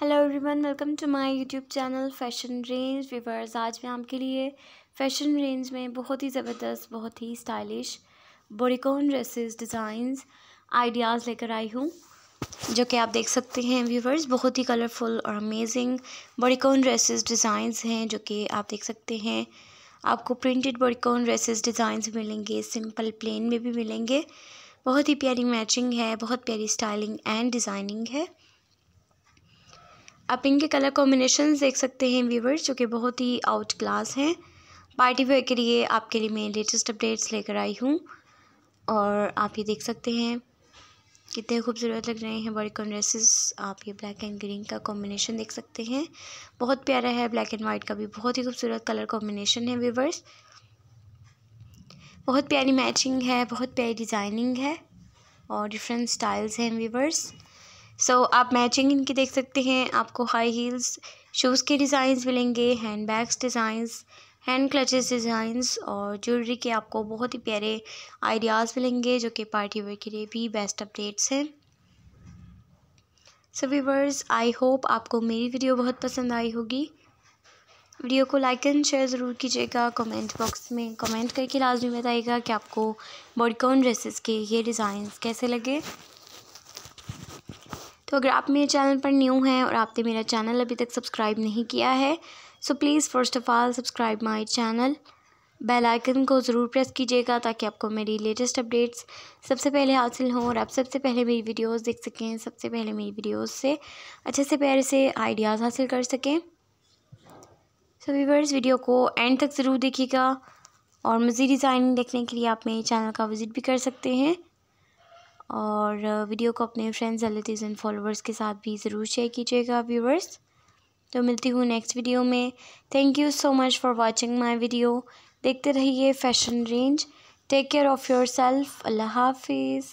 hello everyone welcome to my YouTube channel Fashion Range viewers आज मैं आपके लिए फैशन रेंज में बहुत ही ज़बरदस्त बहुत ही स्टाइलिश बोरिकॉन ड्रेसेस डिज़ाइंस आइडियाज़ लेकर आई हूँ जो कि आप देख सकते हैं व्यूवर्स बहुत ही कलरफुल और अमेजिंग बोरिकॉन ड्रेसेस डिज़ाइंस हैं जो कि आप देख सकते हैं आपको प्रिंटेड बोरिकॉन ड्रेसेस डिज़ाइंस मिलेंगे सिंपल प्लेन में भी मिलेंगे बहुत ही प्यारी मैचिंग है बहुत प्यारी स्टाइलिंग एंड डिज़ाइनिंग है आप इनके कलर कॉम्बिनेशन देख सकते हैं व्यूवर्स जो कि बहुत ही आउट क्लास हैं पार्टी वेयर के लिए आपके लिए मैं लेटेस्ट अपडेट्स लेकर आई हूँ और आप ये देख सकते हैं कितने खूबसूरत लग रहे हैं कॉन ड्रेसेस आप ये ब्लैक एंड ग्रीन का कॉम्बिनेशन देख सकते हैं बहुत प्यारा है ब्लैक एंड वाइट का भी बहुत ही खूबसूरत कलर कॉम्बिनेशन है व्यूवर्स बहुत प्यारी मैचिंग है बहुत प्यारी डिज़ाइनिंग है और डिफरेंट स्टाइल्स हैं व्यूवर्स सो so, आप मैचिंग इनकी देख सकते हैं आपको हाई हील्स शूज़ के डिज़ाइंस मिलेंगे handbags designs hand clutches designs और ज्वेलरी के आपको बहुत ही प्यारे आइडियाज़ मिलेंगे जो कि पार्टी वेयर के लिए भी बेस्ट अपडेट्स हैं सो वीवर्स आई होप आपको मेरी वीडियो बहुत पसंद आई होगी वीडियो को लाइक एंड शेयर ज़रूर कीजिएगा कमेंट बॉक्स में कमेंट करके लाजमी बताइएगा कि आपको बॉडीकॉन ड्रेसेस के ये डिज़ाइंस कैसे लगे तो अगर आप मेरे चैनल पर न्यू हैं और आपने मेरा चैनल अभी तक सब्सक्राइब नहीं किया है so please first of all subscribe my channel bell icon को ज़रूर प्रेस कीजिएगा ताकि आपको मेरी लेटेस्ट अपडेट्स सबसे पहले हासिल हों और आप सबसे पहले मेरी वीडियोस देख सकें सबसे पहले मेरी वीडियोस से अच्छे से प्यार से आइडियाज़ हासिल कर सकें सो वीवर्स वीडियो को एंड तक ज़रूर देखिएगा और मज़ीद डिज़ाइन देखने के लिए आप मेरे चैनल का विज़िट भी कर सकते हैं और वीडियो को अपने फ्रेंड्स रिलेटिव्स एंड फॉलोअर्स के साथ भी ज़रूर शेयर कीजिएगा व्यूवर्स तो मिलती हूँ नेक्स्ट वीडियो में thank you so much for watching my video देखते रहिए Fashion Range take care of yourself अल्लाह हाफिज़